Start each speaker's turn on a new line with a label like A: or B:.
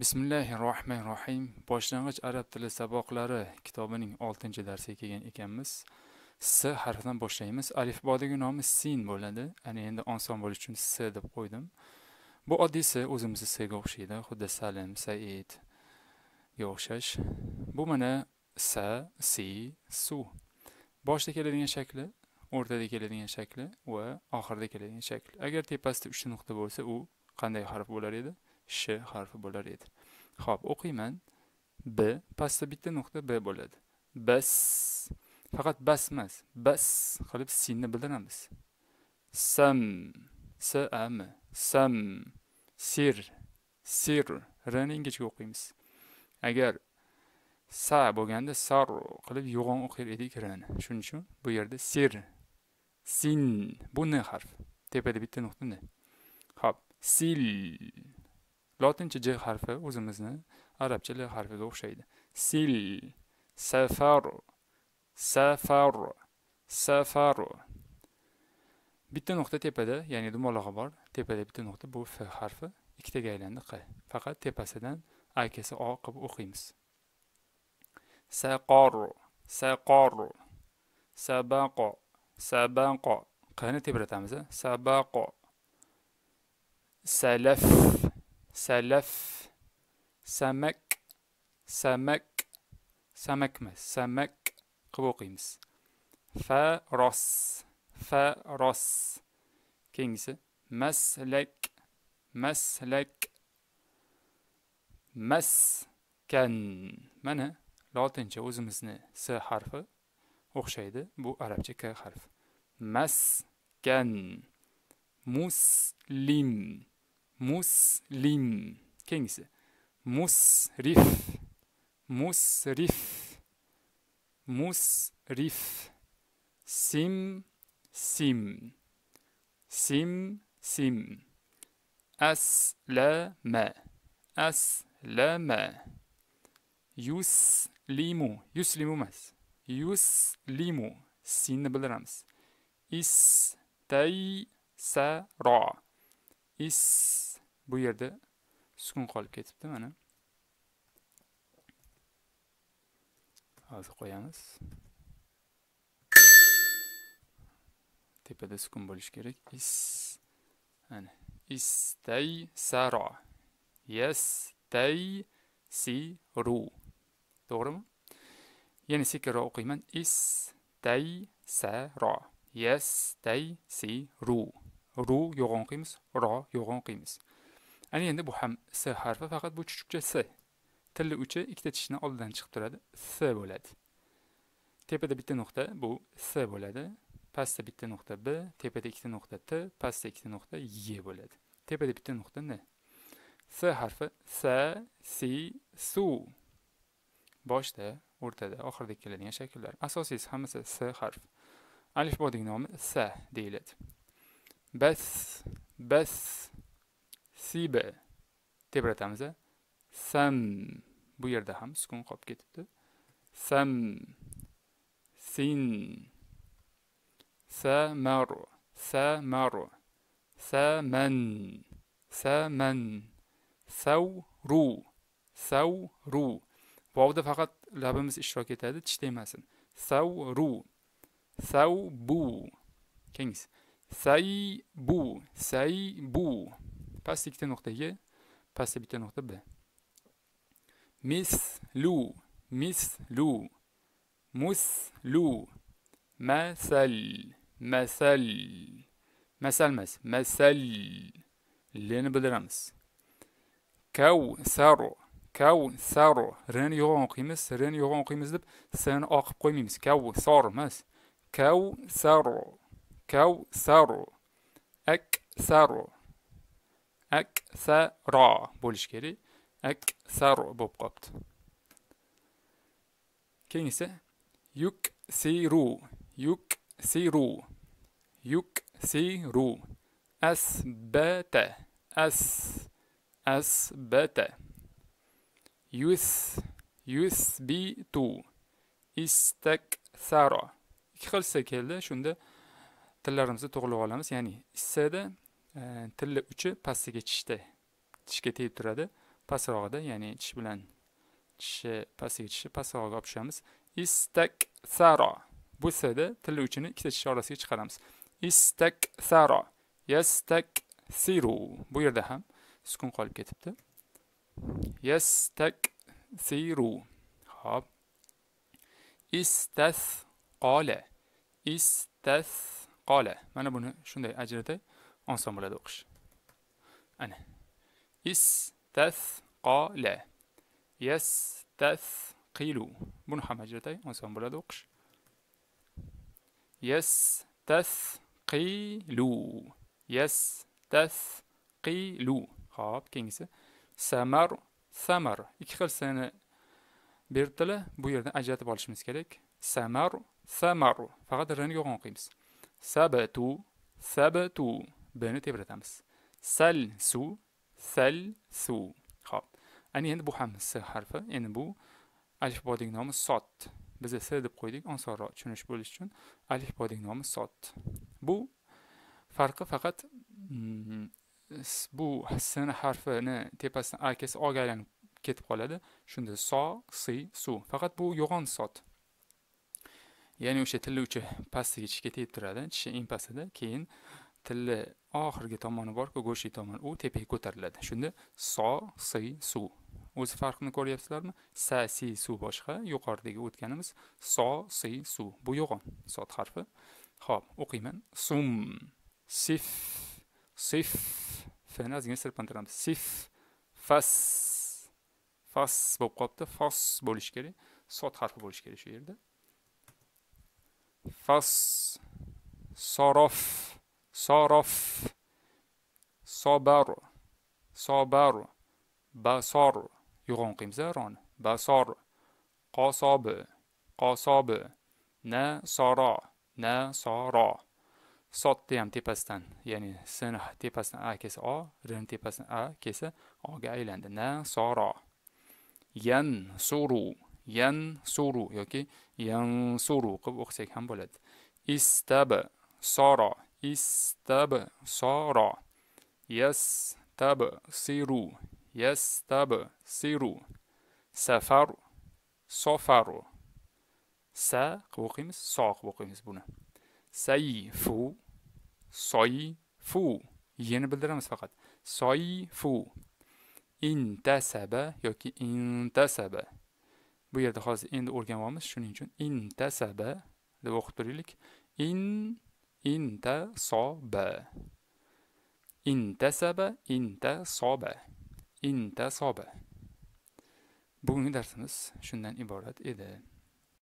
A: bismillahi rohmanir rohim boshlang'ich arab tili saboqlari kitobining 6 darsiga kelgan ekanmiz s harfidan boshlaymiz alifbodagi nomi sin bo'ladi ana endi oson bo'lish uchun s deb qo'ydim bu oddiy s o'zimizni sga o'xshaydi xuddi salim said ga o'xshash bu mana sa si su boshda keladigan shakli o'rtada keladigan shakli va oxirida keladigan shakli agar tepasida 3 nuqta bo'lsa u qanday harf bo'lar edi sh harfi bo'lar edi ho'p o'qiyman b pastda bitta nuqta b bo'ladi bas faqat bas emas bas qilib sinni bildiramiz sam s a m sam sir sir rni ingichka o'qiymiz agar sa bo'lganda sar qilib yo'g'on o'qir edik rni shuning uchun bu yerda sir sin bu n harfi tepada bitta nuqta n ho'p sil lotincha j harfi o'zimizni arabcha l harfiga o'xshaydi sil safar safar safar bitta nuqta tepada ya'ni dumalog'i bor tepada bitta nuqta bu f harfi ikkitaga aylandi q faqat tepasidan akasi o qilib o'qiymiz saqor saqor sabaqo sabaqo qni tebratamiz sabaqo salaf salaf, samak, samak, samak emas, samak qilib o'qiymiz. Faros, faros. مس maslak, maslak, لاتن Mana lotincha o'zimizni s harfi o'xshaydi. Bu arabcha k مس كان مسلم مسلم كنيسة مسرف مسرف مسرف سم سم سم سم أسلم أسلم يسلم يسلم مس يسلم سين بالرمز استيسر استيسر bu yerda sukun qolib ketibdi mana hozir qo'yamiz tepada sukun bo'lishi kerak is ana istay saro yes tay si ru to'g'rimi yana sekinroq o'qiyman is istay saro tay si ru ru yo'g'on o'qiymiz ro yo'g'on o'qiymiz ana endi bu ham s harfi faqat bu chuchukcha s tilli uchi ikkita tishni oldidan chiqib turadi s bo'ladi tepada bitta nuqta bu s bo'ladi pastda bitta nuqta b tepada ikkita nuqta t pastda ikkita nuqta y bo'ladi tepada bitta nuqta n s harfi s si su boshda o'rtada oxirida keladigan shakllar asosiysi hammasi s harfi alifboding nomi s deyiladi bas bas siba tebratamiz sam bu yerda ham sukun qolib ketibdi sam sin samaru samaru saman saman savru savru vovda faqat labimiz ishtirok etadi tish tegmasin savru savbu keyingisi saybu saybu باس ikkita nuqtaga pastda bitta nuqta b mislu mislu Massal, masal masal masal emas masal lni bildiramiz kavsar kavsar rni yo'g'on o'qiymiz rni yo'g'on o'qiymiz deb sni Mass, qo'ymaymiz kavsor emas kavsar Ek aksar aksaro bo'lishi kerak aksaro bo'lib qolibdi keyingisi yuk siru yuksiru yuksiru yuksiru asbata as asbata yus yus bi tu istak istaksaro ikki xil keldi shunda tillarimizni to'g'rilab olamiz ya'ni issada tilla uchi pastiga tishda tishga tegib turadi pastrog'ida ya'ni tish bilan tishi pastiga tishi pastrog'iga olib tushamiz saro bu sada tilla uchini ikkita tish orasiga chiqaramiz istak saro yastak siru bu yerda ham sukun qolib ketibdi yastak siru hop istas qola istas qola mana buni shunday ajratay ensemble la l'orch. Anne. Is, tath, qa, la. Yes, tath, qilou. Bon, hama, jatay, ensemble à l'orch. Yes, tath, qilou. Yes, tath, qilou. Hop, king's. Samar, samar. Ikhil sen birtala, bu yerden ajat balishmiz kerek. Samar, samar. Fakat rengi oran qimiz. sabatu. Sabatu. bni tebratamiz sal suv sal suv ho'p ana endi bu ham s harfi endi bu alifboding nomi sot biz s deb qo'ydik osonroq tushunish bo'lishi uchun alifboding nomi sot bu farqi faqat mm, bu s harfini tepasidan akasi oga aylanib ketib qoladi shunda so si su faqat bu yo'g'on sot ya'ni o'sha tilla uchi pastiga tishga tegib turadi tishi impasida keyin tilla oxirgi tomoni borku go'shtli tomon u tepaga ko'tariladi shunda so si suv o'zi farqini ko'ryapsizlarmi sa si suv boshqa yuqoridagi o'tganimiz so si suv bu yo'g'on sot harfi ho'p o'qiyman sum sif sif fni ozgina sirpantiramiz sif fas fas bo'lib qolibdi fos bo'lishi kerak sot harfi bo'lishi kerak shu yerda fas sorof sorof sobaru sobaru basor yo'g'on qilamiz roni basor qosobi qosobi na soro na soro sotni ham tepasidan ya'ni sini tepasidan a kelsa o rini tepasidan a kelsa oga aylandi na soro yan suru yan suru yoki yan suru qilib o'qisak ham bo'ladi istaba soro istab soro yastab siru yastab siru safar safaru sa qilib o'qiymiz so qilib o'qiymiz buni sayfu soyfu yeni bildiramiz faqat soyfu intasaba yoki intasaba bu yerda hozir endi o'rganyapmiz shuning uchun intasaba deb o'qib turaylik in intasoba intasaba intasoba intasoba bugungi darsimiz shundan iborat edi